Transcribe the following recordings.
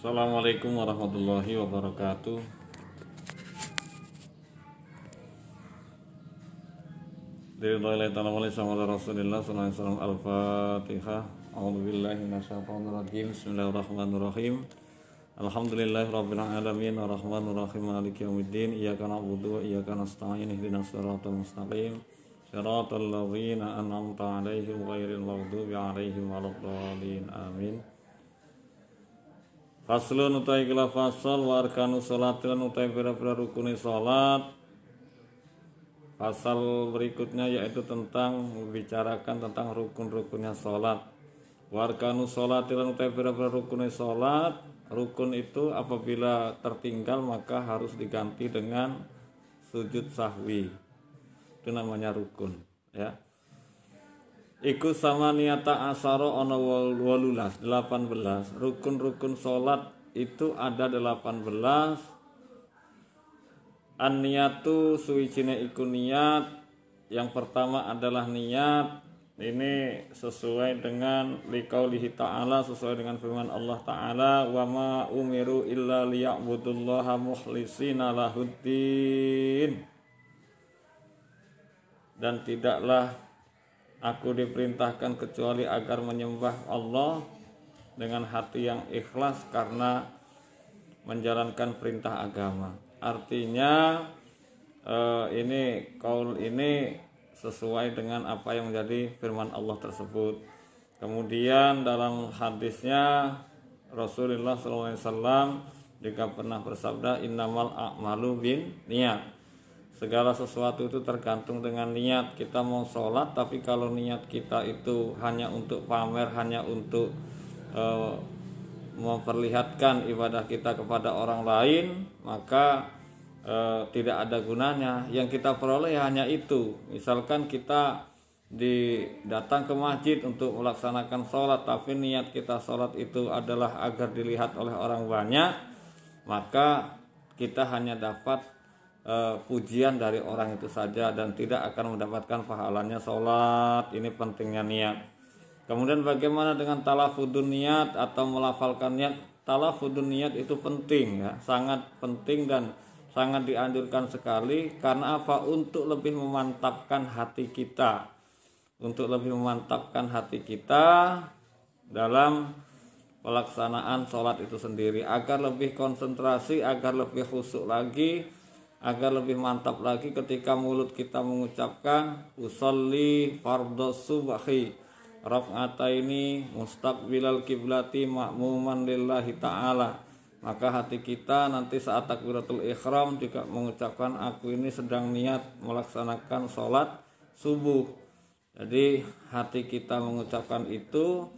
Assalamualaikum warahmatullahi wabarakatuh Diridhaillahi al-fatihah Bismillahirrahmanirrahim Amin Faslun utai kila fasal wa arkanu sholatin utai pira-pira rukuni sholat Fasal berikutnya yaitu tentang membicarakan tentang rukun-rukunnya sholat warga arkanu dan utai pira-pira rukuni sholat Rukun itu apabila tertinggal maka harus diganti dengan sujud sahwi Itu namanya rukun ya Iku sama niata asaro ono walulas 18 Rukun-rukun sholat itu ada 18 An niatu suwijine iku niat Yang pertama adalah niat ini sesuai dengan lihi ta'ala sesuai dengan firman Allah ta'ala wa ma umiru illa liya'budullaha muhlisina lahuddin dan tidaklah Aku diperintahkan kecuali agar menyembah Allah dengan hati yang ikhlas karena menjalankan perintah agama. Artinya eh, ini kaul ini sesuai dengan apa yang menjadi firman Allah tersebut. Kemudian dalam hadisnya Rasulullah SAW juga pernah bersabda innamal a'malu bin niat segala sesuatu itu tergantung dengan niat kita mau sholat tapi kalau niat kita itu hanya untuk pamer hanya untuk e, memperlihatkan ibadah kita kepada orang lain maka e, tidak ada gunanya yang kita peroleh hanya itu misalkan kita di datang ke masjid untuk melaksanakan sholat tapi niat kita sholat itu adalah agar dilihat oleh orang banyak maka kita hanya dapat Eh, pujian dari orang itu saja dan tidak akan mendapatkan pahalanya sholat ini pentingnya niat kemudian bagaimana dengan talafudun niat atau melafalkan niat talafudun niat itu penting ya sangat penting dan sangat dianjurkan sekali karena apa untuk lebih memantapkan hati kita untuk lebih memantapkan hati kita dalam pelaksanaan sholat itu sendiri agar lebih konsentrasi agar lebih khusyuk lagi agar lebih mantap lagi ketika mulut kita mengucapkan usolli fardhu subhi ini mustaqbilal kiblati makmuman lillahi taala maka hati kita nanti saat takbiratul ikhram juga mengucapkan aku ini sedang niat melaksanakan sholat subuh jadi hati kita mengucapkan itu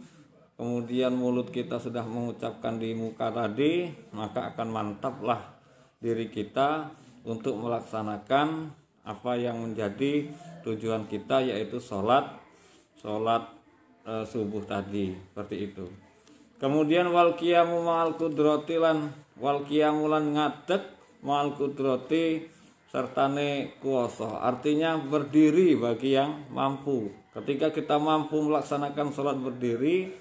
kemudian mulut kita sudah mengucapkan di muka tadi maka akan mantaplah diri kita untuk melaksanakan apa yang menjadi tujuan kita yaitu sholat sholat e, subuh tadi seperti itu kemudian wal qiyamu ma'al kudrati lan wal qiyamu lan ngadeg ma'al serta sertane kuoso artinya berdiri bagi yang mampu ketika kita mampu melaksanakan sholat berdiri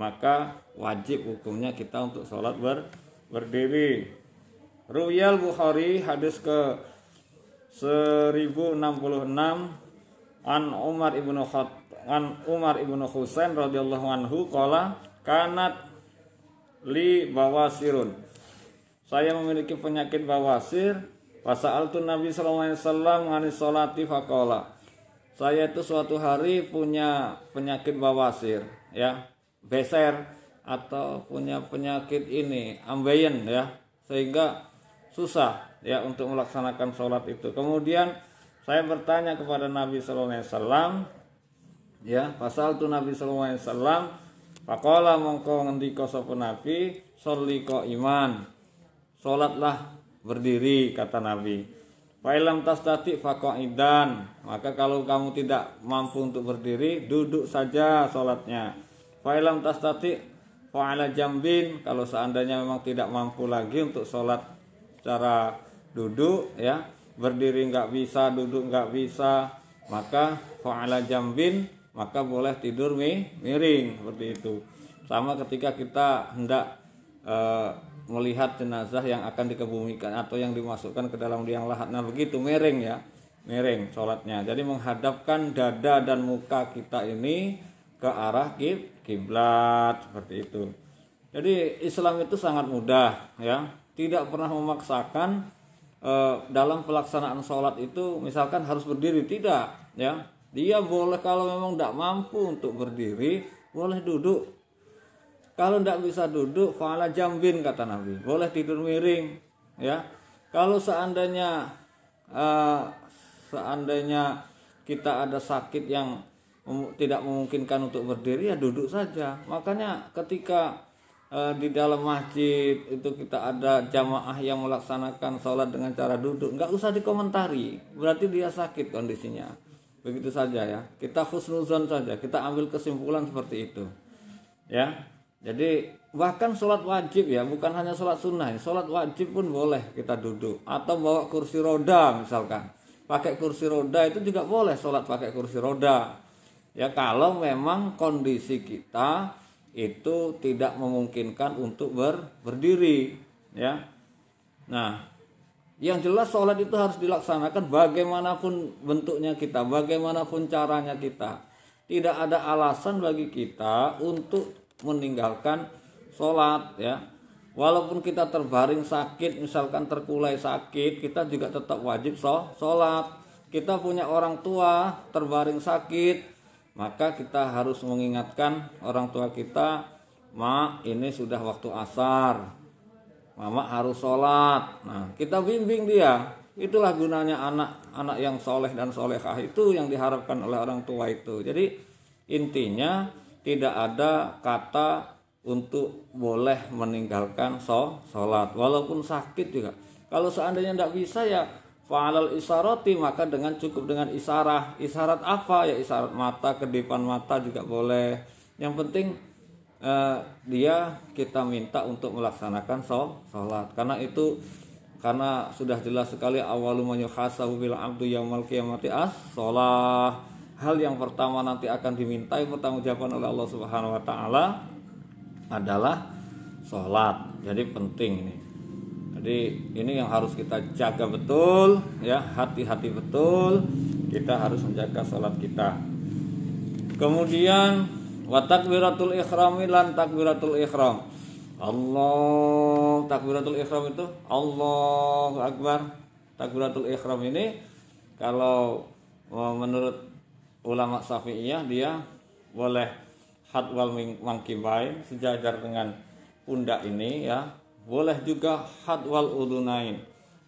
maka wajib hukumnya kita untuk sholat ber, berdiri Ruyal Bukhari hadis ke 1066 an Umar ibnu Khat an Umar ibnu Husain radhiyallahu anhu qala kanat li bawasirun saya memiliki penyakit bawasir Fasa'altu Nabi sallallahu alaihi wasallam anis salati faqala saya itu suatu hari punya penyakit bawasir ya beser atau punya penyakit ini ambeien ya sehingga susah ya untuk melaksanakan sholat itu. Kemudian saya bertanya kepada Nabi Sallallahu Alaihi Wasallam, ya pasal tu Nabi Sallallahu Alaihi Wasallam, pakola mongko nabi soli kok iman, sholatlah berdiri kata Nabi. Fa'ilam tas tati idan maka kalau kamu tidak mampu untuk berdiri duduk saja sholatnya. Fa'ilam tas tati fa'ala jambin kalau seandainya memang tidak mampu lagi untuk sholat cara duduk ya berdiri nggak bisa duduk nggak bisa maka fa'ala jambin maka boleh tidur miring seperti itu sama ketika kita hendak e, melihat jenazah yang akan dikebumikan atau yang dimasukkan ke dalam liang lahat nah begitu miring ya miring sholatnya jadi menghadapkan dada dan muka kita ini ke arah kiblat seperti itu jadi Islam itu sangat mudah ya tidak pernah memaksakan uh, dalam pelaksanaan sholat itu misalkan harus berdiri tidak ya dia boleh kalau memang tidak mampu untuk berdiri boleh duduk kalau tidak bisa duduk fala jambin kata Nabi boleh tidur miring ya kalau seandainya uh, seandainya kita ada sakit yang tidak memungkinkan untuk berdiri ya duduk saja makanya ketika Eh, di dalam masjid itu kita ada jamaah yang melaksanakan sholat dengan cara duduk nggak usah dikomentari berarti dia sakit kondisinya begitu saja ya kita khusnuzon saja kita ambil kesimpulan seperti itu ya jadi bahkan sholat wajib ya bukan hanya sholat sunnah ya. sholat wajib pun boleh kita duduk atau bawa kursi roda misalkan pakai kursi roda itu juga boleh sholat pakai kursi roda ya kalau memang kondisi kita itu tidak memungkinkan untuk ber, berdiri ya nah yang jelas sholat itu harus dilaksanakan bagaimanapun bentuknya kita bagaimanapun caranya kita tidak ada alasan bagi kita untuk meninggalkan sholat ya walaupun kita terbaring sakit misalkan terkulai sakit kita juga tetap wajib sholat kita punya orang tua terbaring sakit maka kita harus mengingatkan orang tua kita mak ini sudah waktu asar mama harus sholat nah kita bimbing dia itulah gunanya anak anak yang soleh dan solehah itu yang diharapkan oleh orang tua itu jadi intinya tidak ada kata untuk boleh meninggalkan sholat walaupun sakit juga kalau seandainya tidak bisa ya Fa'alal isaroti maka dengan cukup dengan isarah Isarat apa? Ya isarat mata, kedipan mata juga boleh Yang penting eh, dia kita minta untuk melaksanakan sholat Karena itu karena sudah jelas sekali awalumanyu khasahu bil abdu yaumal mati as sholat hal yang pertama nanti akan dimintai pertanggungjawaban oleh Allah Subhanahu wa taala adalah sholat jadi penting ini. Jadi ini yang harus kita jaga betul, ya hati-hati betul. Kita harus menjaga salat kita. Kemudian takbiratul ikhrami lan takbiratul ikhram. Allah takbiratul ikhram itu Allah akbar. Takbiratul ikhram ini kalau e, menurut ulama Syafi'iyah dia boleh hadwal mangkibai sejajar dengan pundak ini ya boleh juga hadwal udunain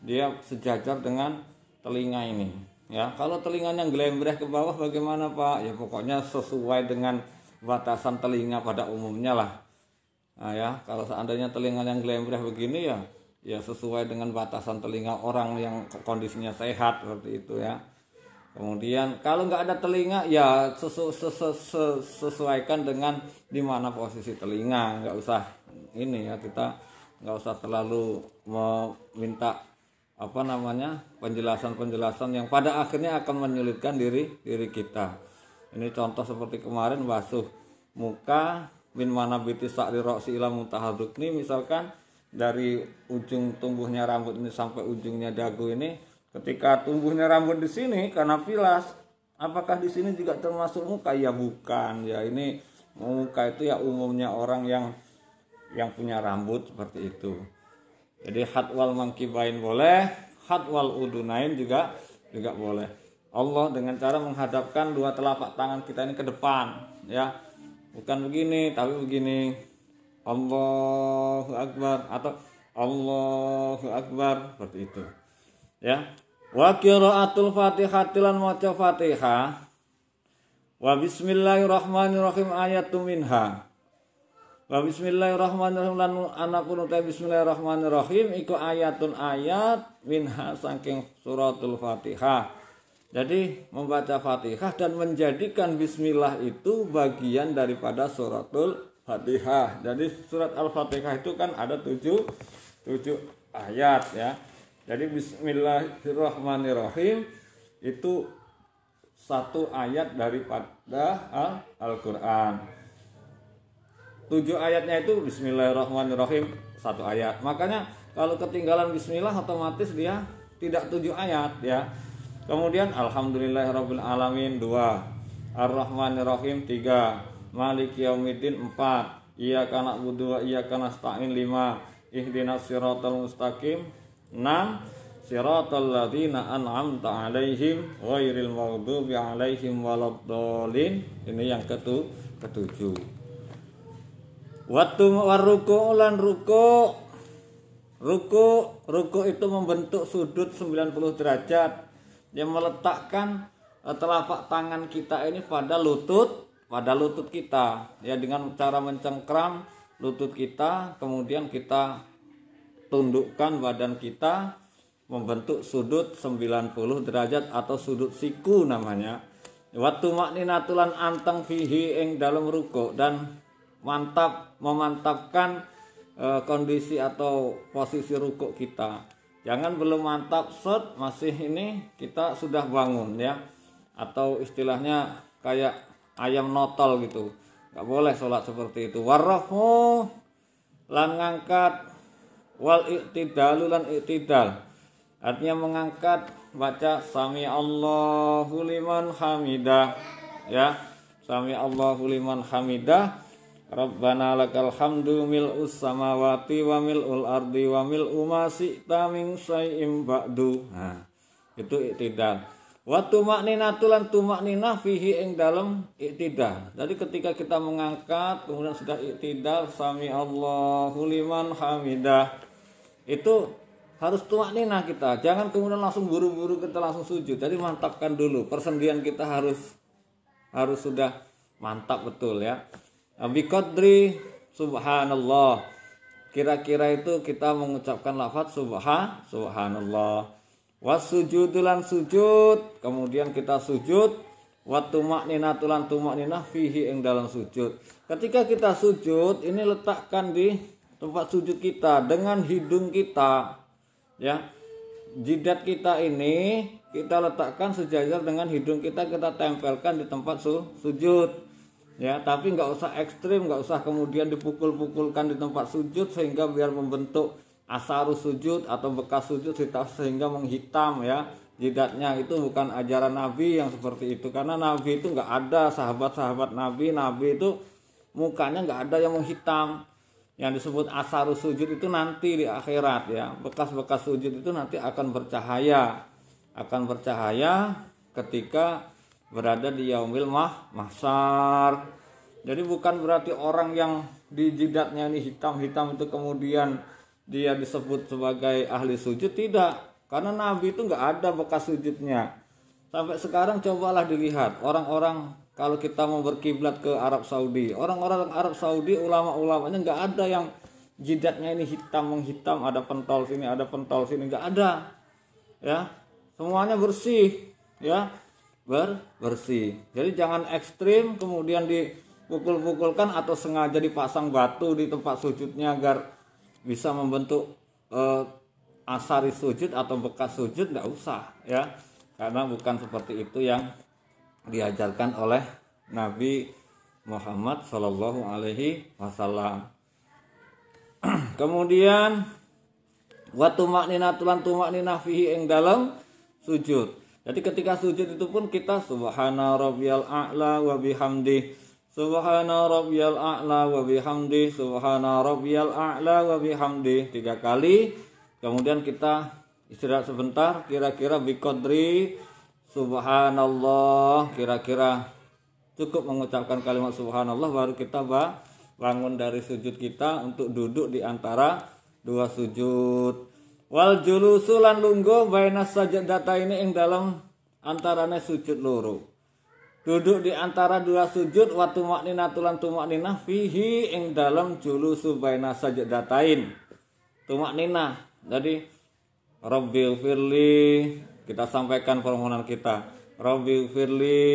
dia sejajar dengan telinga ini ya kalau telinganya gelembreh ke bawah bagaimana pak ya pokoknya sesuai dengan batasan telinga pada umumnya lah nah, ya kalau seandainya telinga yang gelembreh begini ya ya sesuai dengan batasan telinga orang yang kondisinya sehat seperti itu ya kemudian kalau nggak ada telinga ya sesu, sesu, sesuaikan dengan di mana posisi telinga nggak usah ini ya kita nggak usah terlalu meminta apa namanya penjelasan-penjelasan yang pada akhirnya akan menyulitkan diri diri kita ini contoh seperti kemarin basuh muka min mana biti sakri roksi ilmu mutahaduk ini misalkan dari ujung tumbuhnya rambut ini sampai ujungnya dagu ini ketika tumbuhnya rambut di sini karena filas apakah di sini juga termasuk muka ya bukan ya ini muka itu ya umumnya orang yang yang punya rambut seperti itu. Jadi hadwal mangkibain boleh, hadwal udunain juga juga boleh. Allah dengan cara menghadapkan dua telapak tangan kita ini ke depan, ya. Bukan begini, tapi begini. Allahu Akbar atau Allahu Akbar seperti itu. Ya. Wa qiraatul Fatihah tilan maca Fatihah. Wa bismillahirrahmanirrahim ayatun minha Wa bismillahirrahmanirrahim lan anakun ta bismillahirrahmanirrahim iku ayatun ayat minha saking suratul Fatihah. Jadi membaca Fatihah dan menjadikan bismillah itu bagian daripada suratul Fatihah. Jadi surat Al-Fatihah itu kan ada tujuh, tujuh ayat ya. Jadi bismillahirrahmanirrahim itu satu ayat daripada Al-Qur'an. al quran al tujuh ayatnya itu Bismillahirrahmanirrahim satu ayat makanya kalau ketinggalan Bismillah otomatis dia tidak tujuh ayat ya kemudian Alhamdulillahirobbilalamin dua Ar-Rahmanirrahim tiga Malik Yaumidin empat Iya karena budua iya karena stain lima Ihdinas siratal mustaqim enam Siratal ladina an'amta alaihim Ghairil maghdubi alaihim walabdolin Ini yang ketu ketujuh Waktu waruku ulan ruku Ruku Ruku itu membentuk sudut 90 derajat Yang meletakkan eh, telapak tangan kita ini pada lutut Pada lutut kita Ya dengan cara mencengkram lutut kita Kemudian kita tundukkan badan kita Membentuk sudut 90 derajat atau sudut siku namanya Waktu makninatulan anteng fihi ing dalam ruku Dan mantap memantapkan e, kondisi atau posisi rukuk kita. Jangan belum mantap set masih ini kita sudah bangun ya atau istilahnya kayak ayam notol gitu. nggak boleh sholat seperti itu. Warrohu lan ngangkat wal iktidalu lan iktidal. Artinya mengangkat baca sami Allahu liman hamidah ya. Sami Allahu liman hamidah Rabbana lakal hamdu mil'us samawati wa ul ardi wa mil umasi si'ta min syai'im ba'du. Nah, itu iktidal. Wa tumakninatu lan tumakninah fihi ing dalem iktidal. Jadi ketika kita mengangkat kemudian sudah iktidal sami Allahu liman hamidah. Itu harus tumakninah kita. Jangan kemudian langsung buru-buru kita langsung sujud. Jadi mantapkan dulu persendian kita harus harus sudah mantap betul ya biqadri subhanallah kira-kira itu kita mengucapkan lafad subha subhanallah sujudulan sujud kemudian kita sujud watumak tulan tumak nina fihi yang dalam sujud ketika kita sujud ini letakkan di tempat sujud kita dengan hidung kita ya jidat kita ini kita letakkan sejajar dengan hidung kita kita tempelkan di tempat su sujud ya tapi nggak usah ekstrim nggak usah kemudian dipukul-pukulkan di tempat sujud sehingga biar membentuk asarus sujud atau bekas sujud sehingga menghitam ya jidatnya itu bukan ajaran Nabi yang seperti itu karena Nabi itu nggak ada sahabat-sahabat Nabi Nabi itu mukanya nggak ada yang menghitam yang disebut asarus sujud itu nanti di akhirat ya bekas-bekas sujud itu nanti akan bercahaya akan bercahaya ketika berada di yaumil mah mahsar jadi bukan berarti orang yang di jidatnya ini hitam-hitam itu kemudian dia disebut sebagai ahli sujud tidak karena nabi itu nggak ada bekas sujudnya sampai sekarang cobalah dilihat orang-orang kalau kita mau berkiblat ke Arab Saudi orang-orang Arab Saudi ulama-ulamanya nggak ada yang jidatnya ini hitam menghitam ada pentol sini ada pentol sini nggak ada ya semuanya bersih ya bersih. Jadi jangan ekstrim kemudian dipukul-pukulkan atau sengaja dipasang batu di tempat sujudnya agar bisa membentuk eh, asari sujud atau bekas sujud tidak usah ya karena bukan seperti itu yang diajarkan oleh Nabi Muhammad Shallallahu Alaihi Wasallam. Kemudian watu maknina tulan nina fihi ing dalam sujud. Jadi ketika sujud itu pun kita subhana rabbiyal a'la wa bihamdi subhana rabbiyal a'la wa bihamdi subhana rabbiyal a'la wa bihamdi tiga kali kemudian kita istirahat sebentar kira-kira biqadri subhanallah kira-kira cukup mengucapkan kalimat subhanallah baru kita bangun dari sujud kita untuk duduk di antara dua sujud wal julusu lan saja data ini yang dalam antarane sujud loro duduk di antara dua sujud wa nina tulan maknina fihi yang dalam julusu baina tu maknina jadi Rabbi firli kita sampaikan permohonan kita Rabbi firli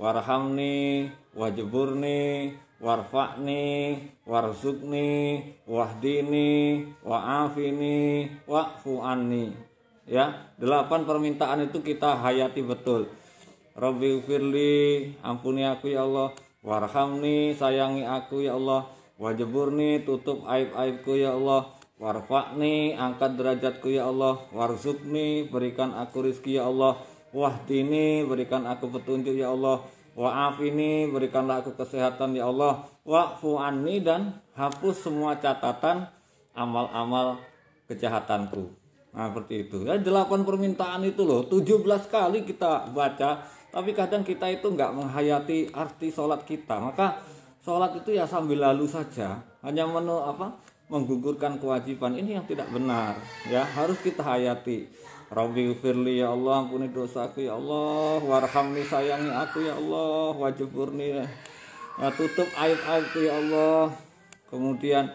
warhamni Wajiburni warfa'ni warzukni wahdini wa'afini wa'fu anni ya delapan permintaan itu kita hayati betul Rabbi firli ampuni aku ya Allah warhamni sayangi aku ya Allah Wajiburni, tutup aib-aibku ya Allah warfa'ni angkat derajatku ya Allah warzukni berikan aku rizki ya Allah wahdini berikan aku petunjuk ya Allah ini berikanlah aku kesehatan ya Allah Wa'fu anni dan hapus semua catatan amal-amal kejahatanku Nah seperti itu ya, Delapan permintaan itu loh 17 kali kita baca Tapi kadang kita itu nggak menghayati arti sholat kita Maka sholat itu ya sambil lalu saja Hanya menu apa menggugurkan kewajiban ini yang tidak benar ya harus kita hayati Rabbi firli ya Allah ampuni dosaku ya Allah warhamni sayangi aku ya Allah wajiburni ya. ya. tutup aib-aibku ya Allah kemudian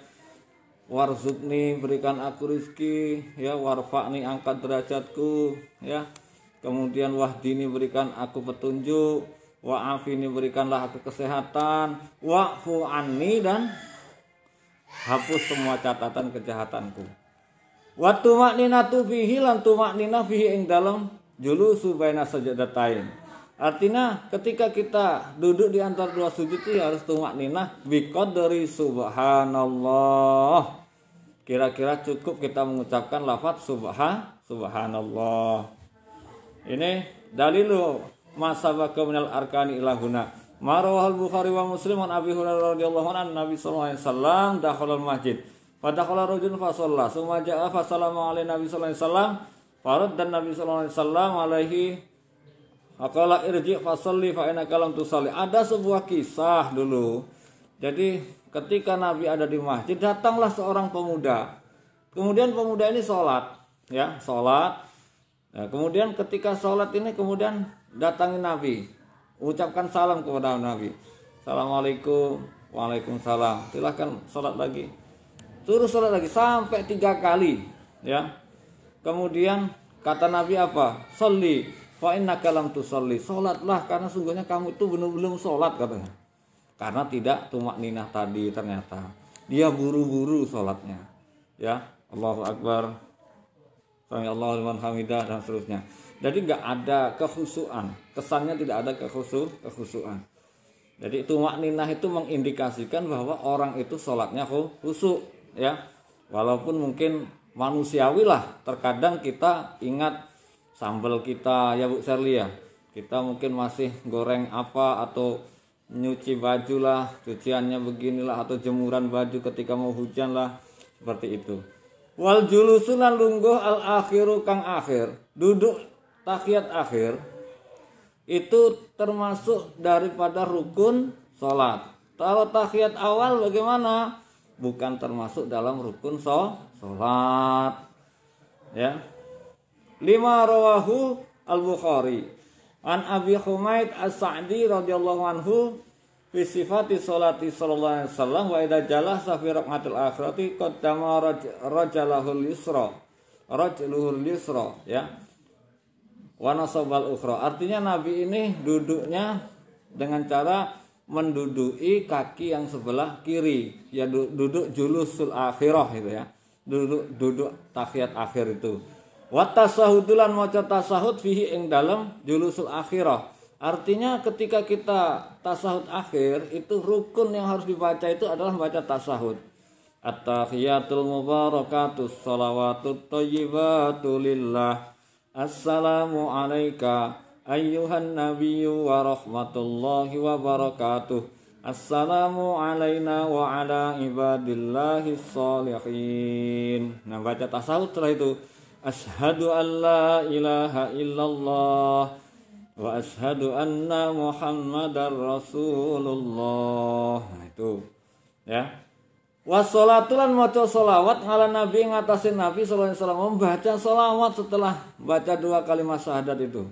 warzukni berikan aku rizki ya warfa'ni angkat derajatku ya kemudian wahdini berikan aku petunjuk wa'afini berikanlah aku kesehatan wa'fu anni dan hapus semua catatan kejahatanku. maknina tu fihi lan maknina fihi ing dalam subaina saja sajadatain. Artinya ketika kita duduk di antara dua sujud itu ya harus maknina ninah dari subhanallah. Kira-kira cukup kita mengucapkan lafaz subha subhanallah. Ini dalilu masabaka minal arkani ilahuna marwah al Bukhari wa Muslim an Abi Hurairah radhiyallahu anhu Nabi sallallahu alaihi wasallam dakhala masjid. Fadakhala rajulun fa shalla, summa ja'a fa sallama alaihi Nabi sallallahu alaihi wasallam. Farad dan Nabi sallallahu alaihi wasallam alaihi aqala irji fa shalli fa inna kalam tusalli. Ada sebuah kisah dulu. Jadi ketika Nabi ada di masjid datanglah seorang pemuda. Kemudian pemuda ini sholat, ya sholat. Nah, kemudian ketika sholat ini kemudian datangi Nabi ucapkan salam kepada Nabi Assalamualaikum Waalaikumsalam silahkan sholat lagi terus sholat lagi sampai tiga kali ya kemudian kata Nabi apa sholli fa inna kalam tu sholli sholatlah karena sungguhnya kamu itu belum belum sholat katanya karena tidak tumak ninah tadi ternyata dia buru-buru sholatnya ya Allahu Akbar Sami Allahu liman hamidah dan seterusnya jadi nggak ada kehusuan, kesannya tidak ada kehusu, kehusuan. Jadi itu makninah itu mengindikasikan bahwa orang itu sholatnya khusu, ya. Walaupun mungkin manusiawi lah, terkadang kita ingat sambal kita ya Bu Serli ya. Kita mungkin masih goreng apa atau nyuci baju lah, cuciannya beginilah atau jemuran baju ketika mau hujan lah, seperti itu. Wal julusulan lungguh al akhiru kang akhir, duduk Takiat akhir itu termasuk daripada rukun sholat. Kalau takiat awal bagaimana? Bukan termasuk dalam rukun sholat. Ya. Lima rawahu al-Bukhari. An Abi Humaid As-Sa'di radhiyallahu anhu fi sifati salati sallallahu alaihi wasallam wa idza jalah fi raqatil akhirati qaddama rajalahul yusra rajluhul yusra ya wanasobal Ukhro Artinya Nabi ini duduknya dengan cara menduduki kaki yang sebelah kiri, ya duduk julusul akhiroh gitu ya. Duduk duduk tahiyat akhir itu. watasahudulan tasahudulan tasahud fihi ing dalam julusul akhiroh Artinya ketika kita tasahud akhir itu rukun yang harus dibaca itu adalah baca tasahud. At-tahiyatul mubarakatus salawatut tayyibatulillah Assalamu alayka ayyuhan nabiyyu wa rahmatullahi wa barakatuh. Assalamu alayna wa ala ibadillahi salihin. Nah, baca tasawuf setelah itu. Ashadu an la ilaha illallah wa ashadu anna muhammadar rasulullah. Nah, itu. Ya. Wassolatulan maca solawat ala nabi ngatasin nabi sallallahu alaihi membaca solawat setelah baca dua kalimat syahadat itu.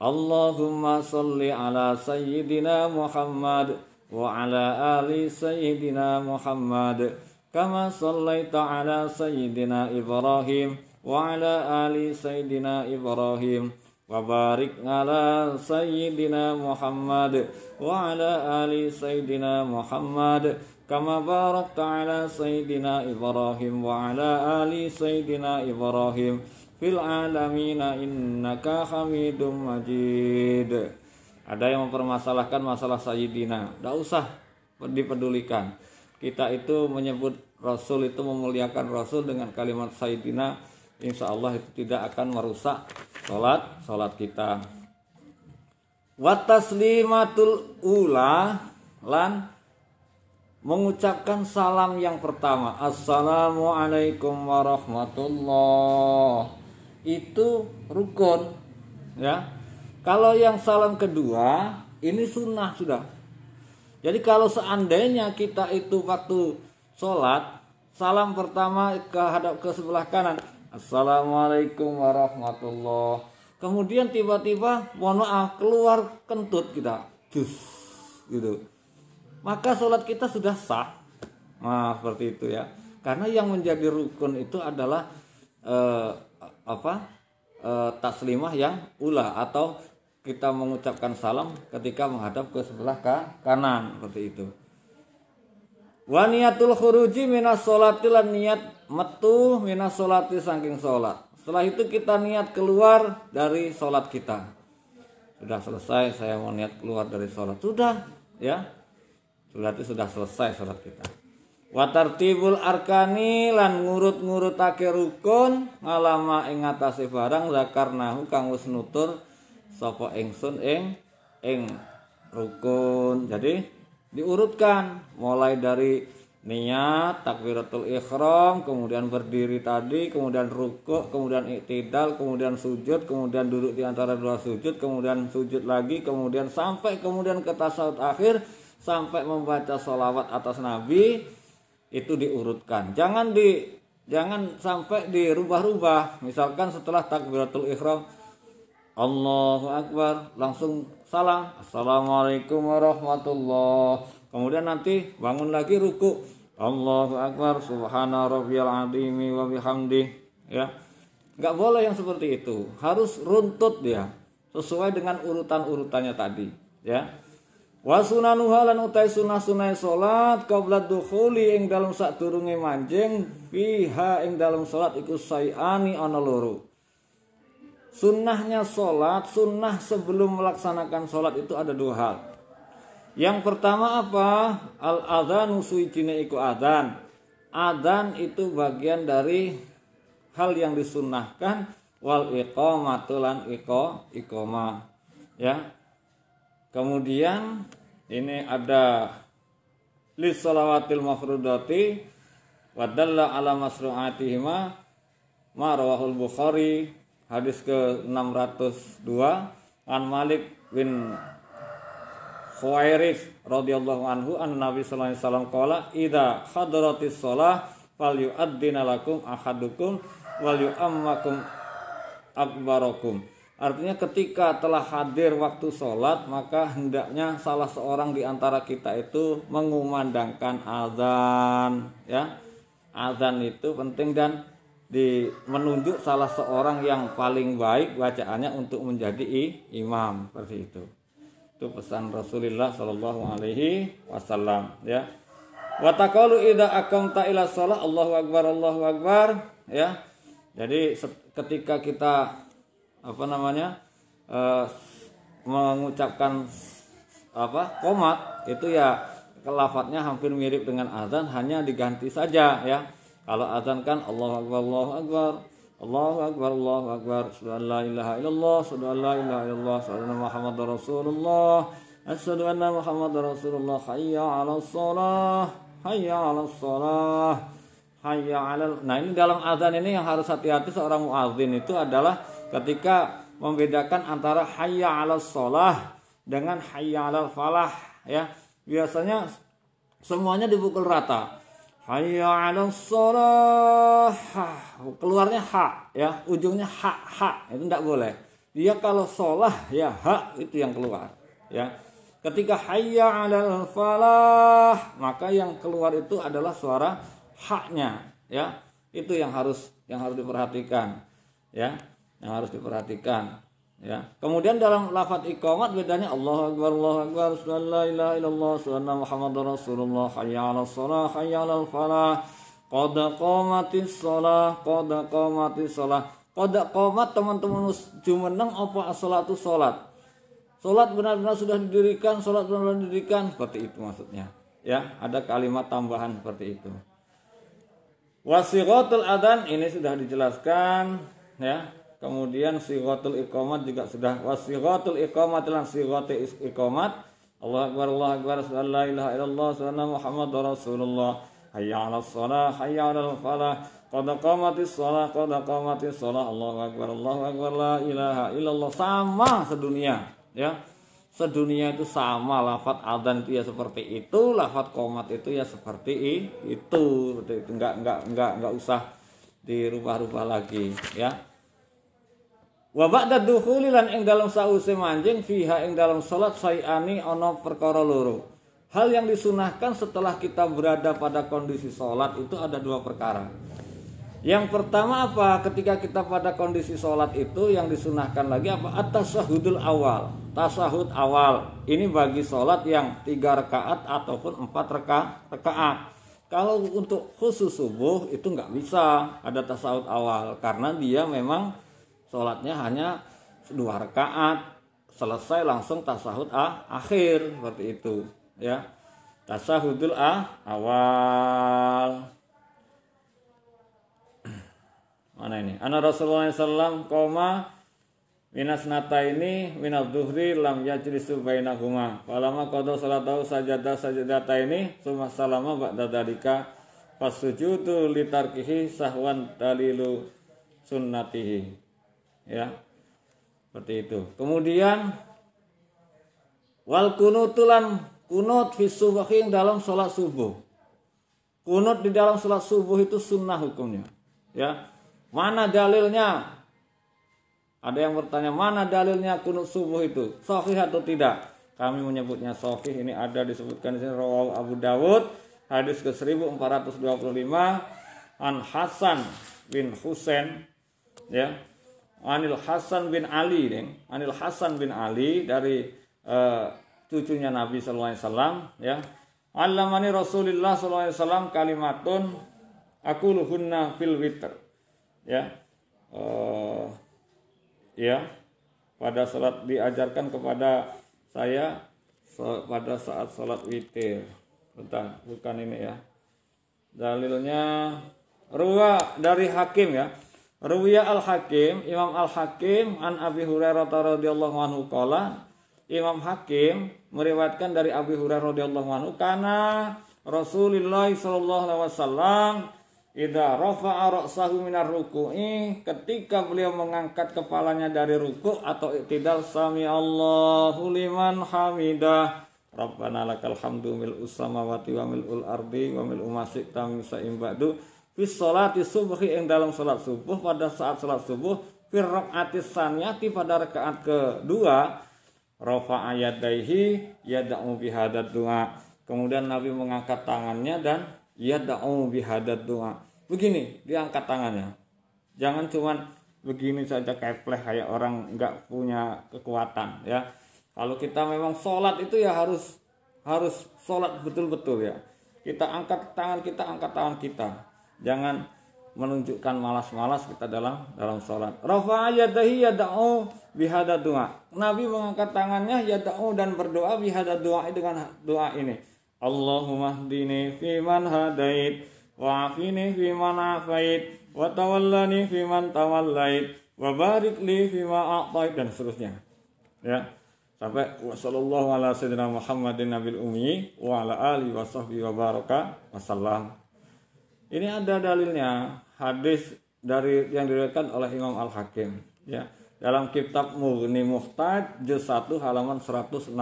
Allahumma salli ala sayyidina Muhammad wa ala ali sayyidina Muhammad kama sallaita ala sayyidina Ibrahim wa ala ali sayyidina Ibrahim wa barik ala sayyidina Muhammad wa ala ali sayyidina Muhammad كما باركت على سيدنا إبراهيم وعلى آل سيدنا إبراهيم في العالمين إنك حميد مجيد ada yang mempermasalahkan masalah Sayyidina tidak usah dipedulikan kita itu menyebut Rasul itu memuliakan Rasul dengan kalimat Sayyidina Insya Allah itu tidak akan merusak sholat sholat kita wataslimatul ula lan mengucapkan salam yang pertama assalamualaikum warahmatullah itu rukun ya kalau yang salam kedua ini sunnah sudah jadi kalau seandainya kita itu waktu sholat salam pertama ke hadap ke sebelah kanan assalamualaikum warahmatullah kemudian tiba-tiba mohon maaf keluar kentut kita Jus, gitu maka sholat kita sudah sah. Nah, seperti itu ya. Karena yang menjadi rukun itu adalah eh, apa? Eh, taslimah yang ula atau kita mengucapkan salam ketika menghadap ke sebelah kanan seperti itu. Wa niatul khuruji minas sholati lan niat metu minas sholati saking sholat. Setelah itu kita niat keluar dari sholat kita. Sudah selesai saya mau niat keluar dari sholat. Sudah ya berarti sudah selesai surat kita tibul arkani lan ngurut-ngurutake rukun ngalama ingatasi barang zakarnahu kang wis nutur sopo engsun eng eng rukun jadi diurutkan mulai dari niat takbiratul ikhram kemudian berdiri tadi kemudian rukuk kemudian iktidal kemudian sujud kemudian duduk di antara dua sujud kemudian sujud lagi kemudian sampai kemudian ke tasawuf akhir sampai membaca sholawat atas Nabi itu diurutkan. Jangan di jangan sampai dirubah-rubah. Misalkan setelah takbiratul ihram Allahu Akbar langsung salam Assalamualaikum warahmatullah kemudian nanti bangun lagi ruku Allahu Akbar subhana rabbiyal adimi wa bihamdi ya nggak boleh yang seperti itu harus runtut dia sesuai dengan urutan-urutannya tadi ya wa sunanuha lan utai sunah-sunah salat qabla dukhuli ing dalam sak sadurunge manjing fiha ing dalam salat iku sayani ana loro sunnahnya salat sunnah sebelum melaksanakan salat itu ada dua hal yang pertama apa al adzanu suicine iku adzan adzan itu bagian dari hal yang disunnahkan wal iqamatu lan iqo iqoma ya Kemudian ini ada li salawatil mafrudati wa dalla ala masru'atihima ma rawahul Bukhari hadis ke-602 an Malik bin Khuwairith radhiyallahu anhu an Nabi sallallahu alaihi wasallam qala idza hadaratis shalah fal yu'addina lakum ahadukum wal yu'ammakum akbarakum Artinya ketika telah hadir waktu sholat maka hendaknya salah seorang di antara kita itu mengumandangkan azan ya azan itu penting dan di menunjuk salah seorang yang paling baik bacaannya untuk menjadi imam seperti itu itu pesan Rasulullah Shallallahu Alaihi Wasallam ya watakalu ida akam ta'ila sholat Allahu Akbar Allahu Akbar ya jadi ketika kita apa namanya uh, mengucapkan apa komat itu ya kelafatnya hampir mirip dengan azan hanya diganti saja ya kalau azan kan Allah akbar Allah akbar Allahu akbar Allahu akbar subhanallah ilaha illallah la ilaha illallah sallallahu Muhammadar rasulullah asyhadu anna Muhammadar rasulullah hayya ala shalah hayya ala shalah hayya ala nah ini dalam azan ini yang harus hati-hati seorang muazin itu adalah ketika membedakan antara hayya 'alas shalah dengan hayya 'alal falah ya. Biasanya semuanya dipukul rata. Hayya 'alas shalah. Keluarnya ha ya, ujungnya ha ha itu tidak boleh. Dia kalau sholah ya ha itu yang keluar ya. Ketika hayya 'alal falah maka yang keluar itu adalah suara haknya ya. Itu yang harus yang harus diperhatikan ya yang harus diperhatikan ya kemudian dalam lafadz iqamat bedanya Allahu akbar Allahu akbar la ilaha illallah subhanahu rasulullah hayya 'alas shalah hayya 'alal falah qad qamatis shalah qad qamatis shalah qad qamat teman-teman jumeneng apa as-salatu salat salat benar-benar sudah didirikan salat benar-benar didirikan seperti itu maksudnya ya ada kalimat tambahan seperti itu wasiqatul adzan ini sudah dijelaskan ya kemudian sigotul ikomat juga sudah wasigotul ikomat dan sigote ikomat Allah akbar Allah akbar la ilaha illallah sana Muhammad Rasulullah hayya ala salah hayya ala falah qad qamatis salah qad qamatis salah Allah akbar Allahu akbar la ilaha illallah sama sedunia ya sedunia itu sama lafat adzan itu ya seperti itu lafat komat itu ya seperti itu seperti itu enggak enggak nggak nggak usah dirubah-rubah lagi ya Wa ba'da dukhuli lan ing dalem sause manjing fiha ing dalem salat sayani ana perkara loro. Hal yang disunahkan setelah kita berada pada kondisi salat itu ada dua perkara. Yang pertama apa? Ketika kita pada kondisi salat itu yang disunahkan lagi apa? Atas tasahudul awal. Tasahud awal. Ini bagi salat yang tiga rakaat ataupun empat reka, Kalau untuk khusus subuh itu nggak bisa ada tasahud awal karena dia memang sholatnya hanya dua rakaat selesai langsung tasahud ah, akhir seperti itu ya tasahudul ah, awal mana ini Anak Rasulullah SAW koma minas nata ini minat duhri lam subayna bainahuma walama kodo salatau sajada sajadata ini summa salama ba'da dalika fasujudu litarkihi sahwan dalilu sunnatihi ya seperti itu kemudian wal kunutulan kunut fi subuhin dalam sholat subuh kunut di dalam sholat subuh itu sunnah hukumnya ya mana dalilnya ada yang bertanya mana dalilnya kunut subuh itu sahih atau tidak kami menyebutnya sahih ini ada disebutkan di sini rawal Abu Dawud hadis ke 1425 an Hasan bin Husain ya Anil Hasan bin Ali nih, Anil Hasan bin Ali dari uh, cucunya Nabi sallallahu alaihi wasallam ya. Allamani Rasulullah sallallahu alaihi wasallam kalimatun aku luhunna fil witr. Ya. Uh, ya. Pada salat diajarkan kepada saya pada saat salat witir. Bentar, bukan ini ya. Dalilnya ruwa dari hakim ya. Ruwiya al-Hakim, Imam al-Hakim an Abi Hurairah radhiyallahu anhu qala, Imam Hakim meriwayatkan dari Abi Hurairah radhiyallahu anhu karena Rasulullah sallallahu alaihi wasallam idza rafa'a ra'sahu minar ruku'i ketika beliau mengangkat kepalanya dari ruku atau tidak. sami Allahu liman hamidah Rabbana lakal hamdu mil usamawati wa mil ul ardi wa mil umasik tamin sa'im ba'du Fis sholati subhi yang dalam salat subuh pada saat salat subuh Fir raqatis sanyati pada rakaat kedua rofa ayat daihi yada'u bihadat du'a kemudian nabi mengangkat tangannya dan yada'u bihadat du'a begini diangkat tangannya jangan cuman begini saja kepleh kayak orang nggak punya kekuatan ya kalau kita memang sholat itu ya harus harus sholat betul-betul ya kita angkat tangan kita angkat tangan kita Jangan menunjukkan malas-malas kita dalam dalam sholat. Rafa'a yadahi yada'u bihada doa. Nabi mengangkat tangannya yada'u dan berdoa bihada doa dengan doa ini. Allahumma fi man hadait wa afini man afait wa tawallani man tawallait wa barik li ma a'tait dan seterusnya. Ya. Sampai wasallallahu ala sayyidina Muhammadin nabil ummi wa ala alihi wa sahbihi wa baraka wasallam. Ini ada dalilnya hadis dari yang diriwayatkan oleh Imam Al Hakim ya dalam kitab Mughni Muhtaj juz 1 halaman 166.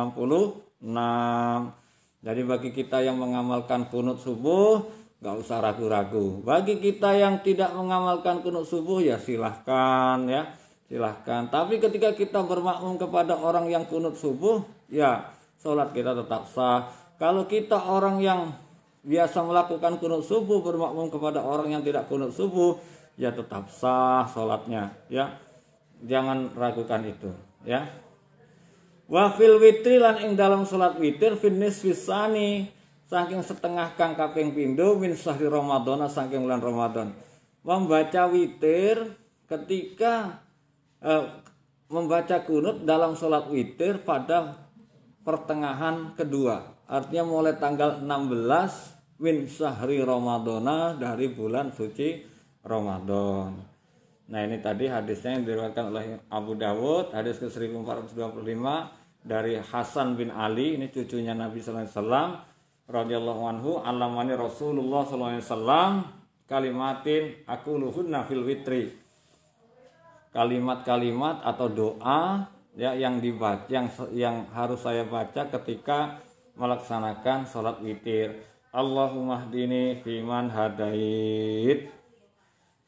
Jadi bagi kita yang mengamalkan kunut subuh nggak usah ragu-ragu. Bagi kita yang tidak mengamalkan kunut subuh ya silahkan ya silahkan. Tapi ketika kita bermakmum kepada orang yang kunut subuh ya sholat kita tetap sah. Kalau kita orang yang biasa melakukan kunut subuh bermakmum kepada orang yang tidak kunut subuh ya tetap sah sholatnya ya jangan ragukan itu ya wafil witri lan ing dalam sholat witir finis wisani saking setengah kang kaping pindo min sahri Ramadan saking bulan Ramadan membaca witir ketika eh, membaca kunut dalam sholat witir pada pertengahan kedua artinya mulai tanggal 16 min sahri Ramadana dari bulan suci Ramadan. Nah ini tadi hadisnya yang diriwayatkan oleh Abu Dawud hadis ke 1425 dari Hasan bin Ali ini cucunya Nabi sallallahu alaihi wasallam radhiyallahu anhu alamani Rasulullah sallallahu alaihi wasallam kalimatin aku luhunna fil witri kalimat-kalimat atau doa ya yang dibaca yang yang harus saya baca ketika melaksanakan sholat witir Allahumma hdini fiman hadait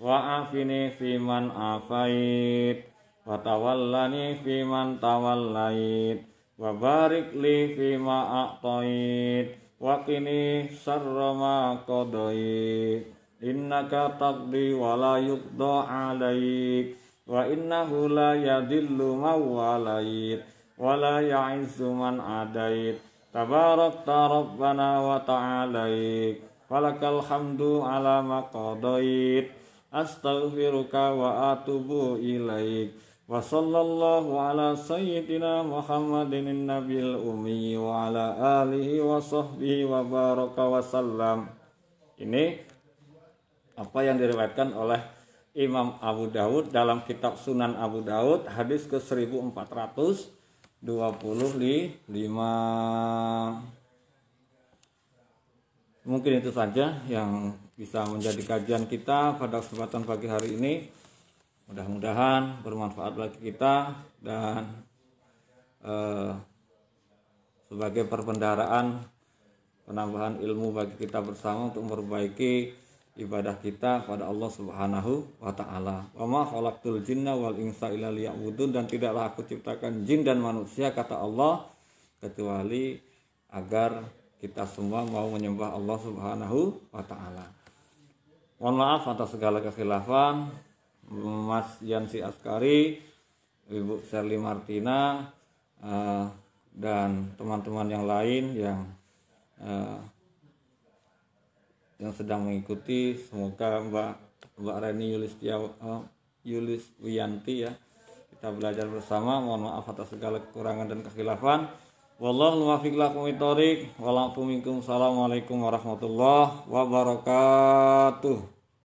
wa afini fiman afait wa tawallani fiman tawallait wa barikli li fima a'tait wa qini sarra ma qadait innaka taqdi wa la yuqda alaik wa innahu la yadillu mawalait wa la ya'izzu man adait تباركت ربنا وتعاليك فلك الحمد على ما قضيت أستغفرك وأتوب إليك وصلى الله على سيدنا محمد النبي الأمي وعلى آله وصحبه وبارك وسلم ini apa yang diriwayatkan oleh Imam Abu Daud dalam kitab Sunan Abu Daud hadis ke 1400 25 mungkin itu saja yang bisa menjadi kajian kita pada kesempatan pagi hari ini mudah-mudahan bermanfaat bagi kita dan eh, sebagai perbendaharaan penambahan ilmu bagi kita bersama untuk memperbaiki ibadah kita pada Allah Subhanahu wa taala. Wa ma khalaqtul jinna wal insa illa liya'budun dan tidaklah aku ciptakan jin dan manusia kata Allah kecuali agar kita semua mau menyembah Allah Subhanahu wa taala. Mohon maaf atas segala kekhilafan Mas Yansi Askari, Ibu Serli Martina eh, dan teman-teman yang lain yang eh, yang sedang mengikuti semoga Mbak Mbak Reni Yulistia uh, eh, Yulis Wiyanti ya kita belajar bersama mohon maaf atas segala kekurangan dan kekhilafan wallahu muwaffiq lakum walakum warahmatullahi wabarakatuh